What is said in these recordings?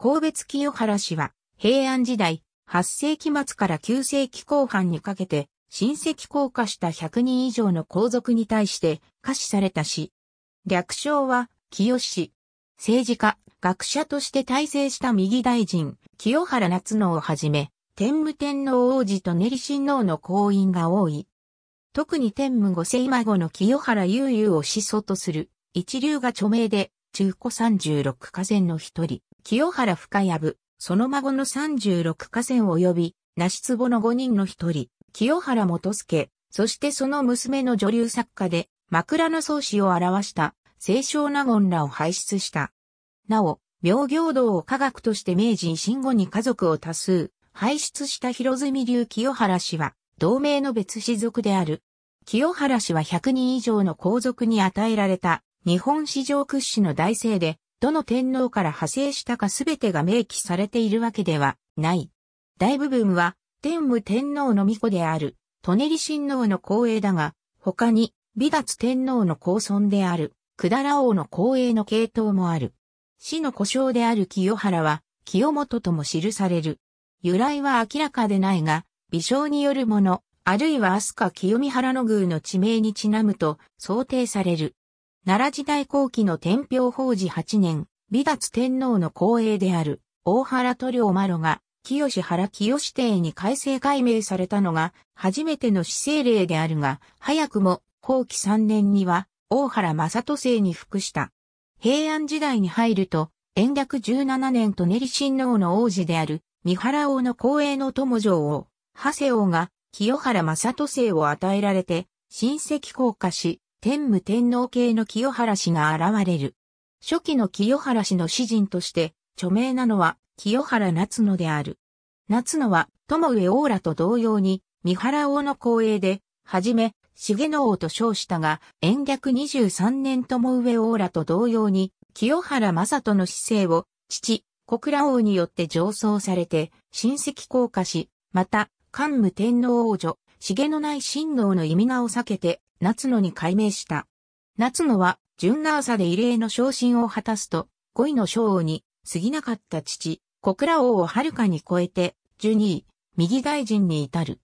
神別清原氏は、平安時代、8世紀末から9世紀後半にかけて、親戚降下した100人以上の皇族に対して、下賜された氏。略称は、清氏。政治家、学者として大成した右大臣、清原夏野をはじめ、天武天皇王子と練り親王の後院が多い。特に天武五世孫の清原悠々を始祖とする、一流が著名で、中古三十六家禅の一人。清原深部、その孫の36河川及び、なしつぼの5人の一人、清原元助、そしてその娘の女流作家で、枕草子を表した、清少納言らを輩出した。なお、妙行道を科学として明治維新後に家族を多数、輩出した広住流清原氏は、同盟の別氏族である。清原氏は100人以上の皇族に与えられた、日本史上屈指の大生で、どの天皇から派生したかすべてが明記されているわけではない。大部分は天武天皇の御子である、舎人親王の光栄だが、他に、美達天皇の皇孫である、百済王の光栄の系統もある。死の故障である清原は、清本とも記される。由来は明らかでないが、微笑によるもの、あるいは飛鳥清見原の宮の地名にちなむと想定される。奈良時代後期の天平法治8年、美達天皇の後栄である、大原塗料麻呂が、清原清帝に改正改名されたのが、初めての死政令であるが、早くも、後期3年には、大原正都政に服した。平安時代に入ると、延暦17年と練り親王の王子である、三原王の後栄の友城王、長谷王が、清原正都政を与えられて、親戚降下し、天武天皇系の清原氏が現れる。初期の清原氏の詩人として、著名なのは、清原夏野である。夏野は、友上王らと同様に、三原王の後裔で、はじめ、重野王と称したが、延暦23年友上王らと同様に、清原正人の姿勢を、父、小倉王によって上奏されて、親戚降下し、また、桓武天皇王女、茂のない神道の意味名を避けて、夏野に改名した。夏野は、純ナーサで異例の昇進を果たすと、5位の将王に、過ぎなかった父、小倉王を遥かに超えて、12位、右大臣に至る。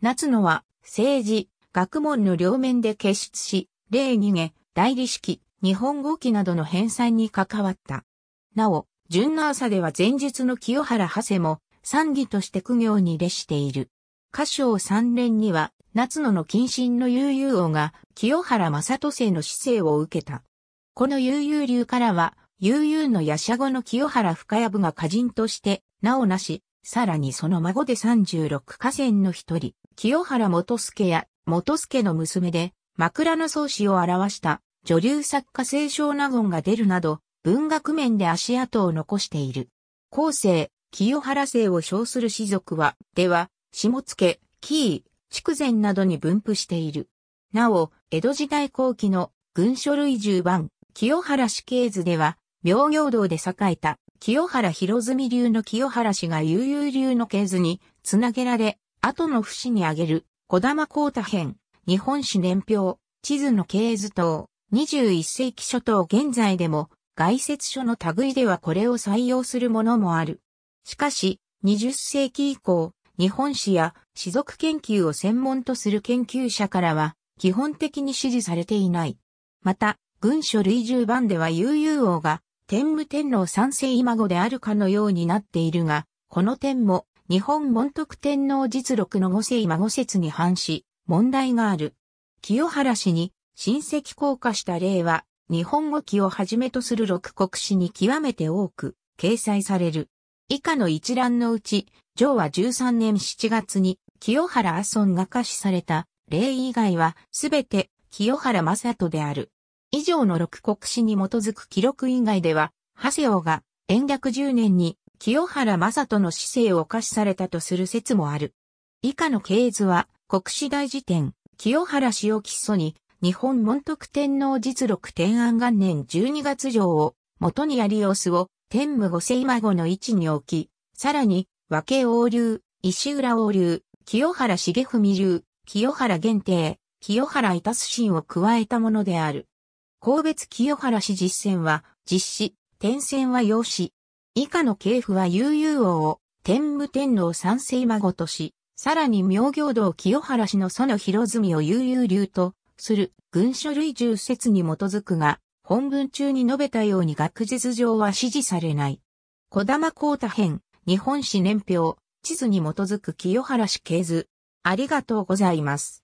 夏野は、政治、学問の両面で結出し、例逃げ、代理式、日本語記などの編纂に関わった。なお、純ナーサでは前述の清原長谷も、参議として苦行に列している。歌唱三連には、夏野の近親の悠々王が、清原正人生の姿勢を受けた。この悠々流からは、悠々の夜叉後の清原深谷部が歌人として、なおなし、さらにその孫で三十六河川の一人、清原元助や元助の娘で、枕草子を表した女流作家清少納言が出るなど、文学面で足跡を残している。後世、清原姓を称する士族は、では、下野、紀伊、筑前などに分布している。なお、江戸時代後期の群書類10番、清原氏系図では、明行道で栄えた、清原広住流の清原氏が悠々流の系図につなげられ、後の節に挙げる、小玉光太編、日本史年表、地図の系図等、21世紀初頭現在でも、外説書の類ではこれを採用するものもある。しかし、20世紀以降、日本史や士族研究を専門とする研究者からは、基本的に支持されていない。また、軍書類10番では悠々王が、天武天皇三世今後であるかのようになっているが、この点も、日本文徳天皇実録の五世今後説に反し、問題がある。清原氏に、親戚降下した例は、日本語記をはじめとする六国史に極めて多く、掲載される。以下の一覧のうち、上は13年7月に清原麻村が可視された例以外はすべて清原正人である。以上の六国史に基づく記録以外では、長谷王が延暦10年に清原正人の姿勢を可視されたとする説もある。以下の経図は国史大辞典、清原を基礎に日本門徳天皇実録天安元年12月上を元にやり様子を天武五世孫の位置に置き、さらに和気横流、石浦王流、清原重文流、清原限定、清原いたす神を加えたものである。神別清原氏実践は、実施、転戦は養子。以下の系譜は悠々王を、天武天皇三世孫とし、さらに明行道清原氏の園広みを悠々流とする軍書類重説に基づくが、本文中に述べたように学術上は支持されない。小玉光太編、日本史年表、地図に基づく清原氏系図。ありがとうございます。